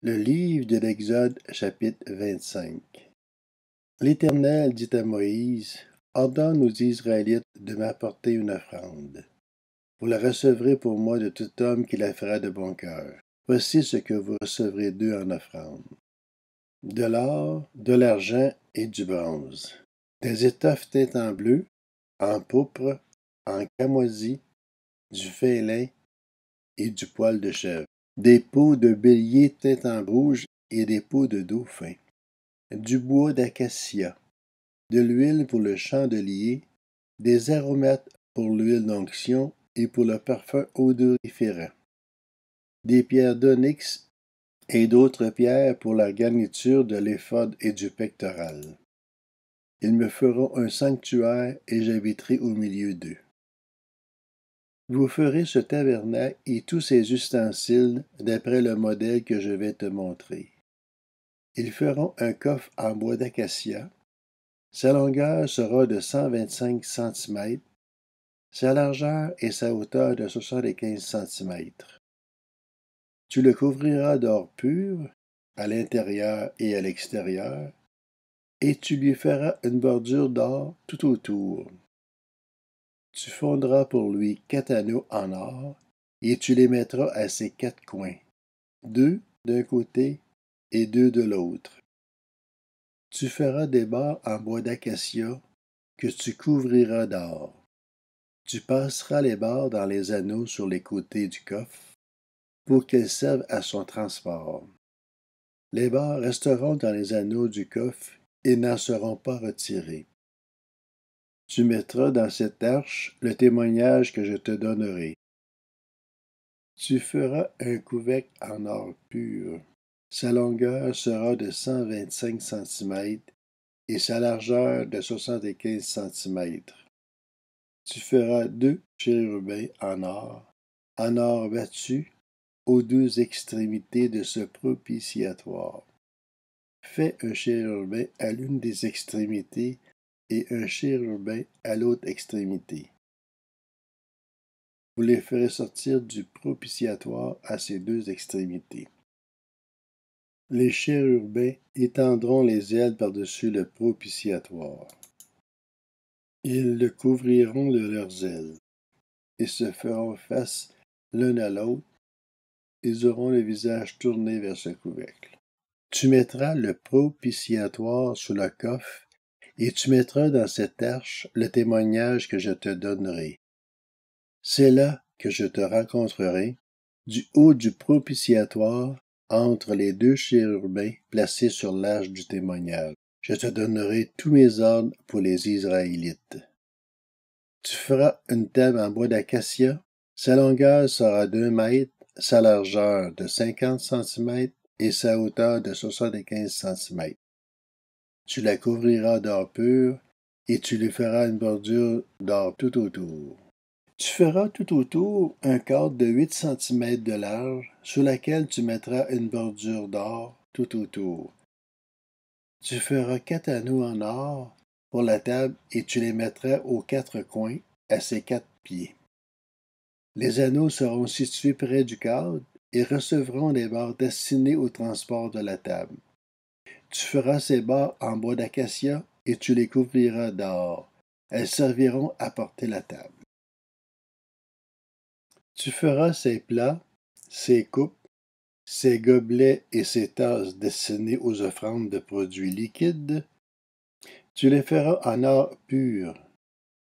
Le livre de l'Exode, chapitre 25 L'Éternel dit à Moïse, Ordonne aux Israélites de m'apporter une offrande. Vous la recevrez pour moi de tout homme qui la fera de bon cœur. Voici ce que vous recevrez d'eux en offrande. De l'or, de l'argent et du bronze. Des étoffes teintes en bleu, en pourpre, en camoisie, du félin et du poil de chèvre des peaux de bélier tête en rouge et des peaux de dauphin, du bois d'acacia, de l'huile pour le chandelier, des aromates pour l'huile d'onction et pour le parfum odoriférant, des pierres d'onyx et d'autres pierres pour la garniture de l'éphod et du pectoral. Ils me feront un sanctuaire et j'habiterai au milieu d'eux. Vous ferez ce tabernacle et tous ses ustensiles d'après le modèle que je vais te montrer. Ils feront un coffre en bois d'acacia. Sa longueur sera de cent vingt-cinq cm, sa largeur et sa hauteur de 75 cm. Tu le couvriras d'or pur, à l'intérieur et à l'extérieur, et tu lui feras une bordure d'or tout autour. Tu fondras pour lui quatre anneaux en or, et tu les mettras à ses quatre coins, deux d'un côté et deux de l'autre. Tu feras des barres en bois d'acacia que tu couvriras d'or. Tu passeras les barres dans les anneaux sur les côtés du coffre pour qu'elles servent à son transport. Les barres resteront dans les anneaux du coffre et n'en seront pas retirées. Tu mettras dans cette arche le témoignage que je te donnerai. Tu feras un couvec en or pur. Sa longueur sera de cent vingt-cinq cm et sa largeur de 75 cm. Tu feras deux chérubins en or, en or battu, aux deux extrémités de ce propitiatoire. Fais un chérubin à l'une des extrémités et un chérubin à l'autre extrémité. Vous les ferez sortir du propitiatoire à ses deux extrémités. Les chérubins étendront les ailes par-dessus le propitiatoire. Ils le couvriront de leurs ailes et se feront face l'un à l'autre. Ils auront le visage tourné vers ce couvercle. Tu mettras le propitiatoire sous le coffre et tu mettras dans cette arche le témoignage que je te donnerai. C'est là que je te rencontrerai, du haut du propitiatoire, entre les deux chérubins placés sur l'arche du témoignage. Je te donnerai tous mes ordres pour les Israélites. Tu feras une table en bois d'acacia. Sa longueur sera d'un mètre, sa largeur de cinquante centimètres et sa hauteur de soixante-quinze centimètres. Tu la couvriras d'or pur, et tu lui feras une bordure d'or tout autour. Tu feras tout autour un cadre de huit cm de large, sous laquelle tu mettras une bordure d'or tout autour. Tu feras quatre anneaux en or pour la table et tu les mettras aux quatre coins, à ses quatre pieds. Les anneaux seront situés près du cadre et recevront les barres destinées au transport de la table. Tu feras ces barres en bois d'acacia et tu les couvriras d'or. Elles serviront à porter la table. Tu feras ses plats, ses coupes, ses gobelets et ses tasses destinés aux offrandes de produits liquides. Tu les feras en or pur.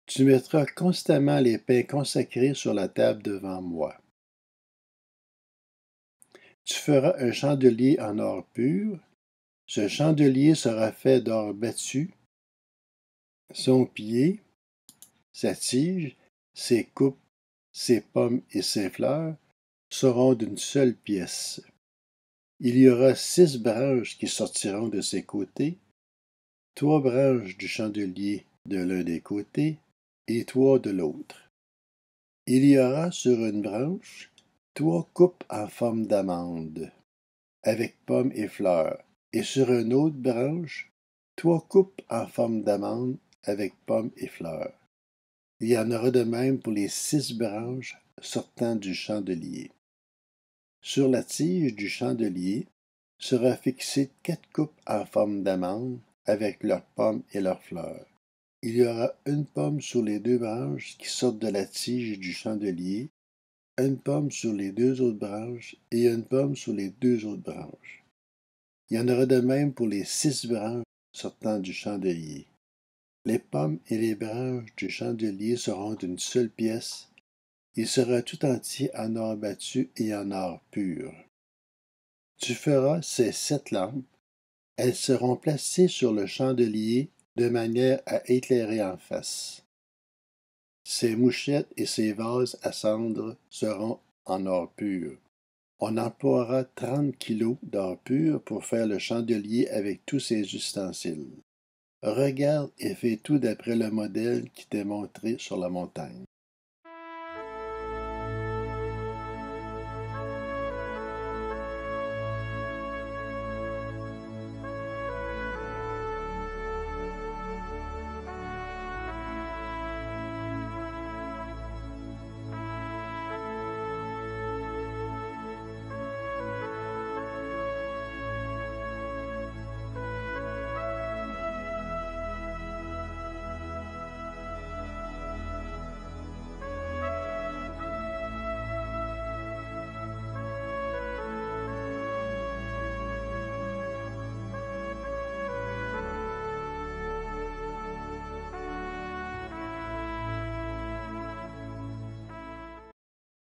Tu mettras constamment les pains consacrés sur la table devant moi. Tu feras un chandelier en or pur, ce chandelier sera fait d'or battu, son pied, sa tige, ses coupes, ses pommes et ses fleurs seront d'une seule pièce. Il y aura six branches qui sortiront de ses côtés, trois branches du chandelier de l'un des côtés et trois de l'autre. Il y aura sur une branche trois coupes en forme d'amande, avec pommes et fleurs, et sur une autre branche, trois coupes en forme d'amande avec pommes et fleurs. Il y en aura de même pour les six branches sortant du chandelier. Sur la tige du chandelier sera fixée quatre coupes en forme d'amande avec leurs pommes et leurs fleurs. Il y aura une pomme sur les deux branches qui sortent de la tige du chandelier, une pomme sur les deux autres branches et une pomme sur les deux autres branches. Il y en aura de même pour les six branches sortant du chandelier. Les pommes et les branches du chandelier seront d'une seule pièce. Il sera tout entier en or battu et en or pur. Tu feras ces sept lampes. Elles seront placées sur le chandelier de manière à éclairer en face. Ces mouchettes et ces vases à cendre seront en or pur. On emploiera trente kilos d'or pur pour faire le chandelier avec tous ses ustensiles. Regarde et fais tout d'après le modèle qui t'est montré sur la montagne.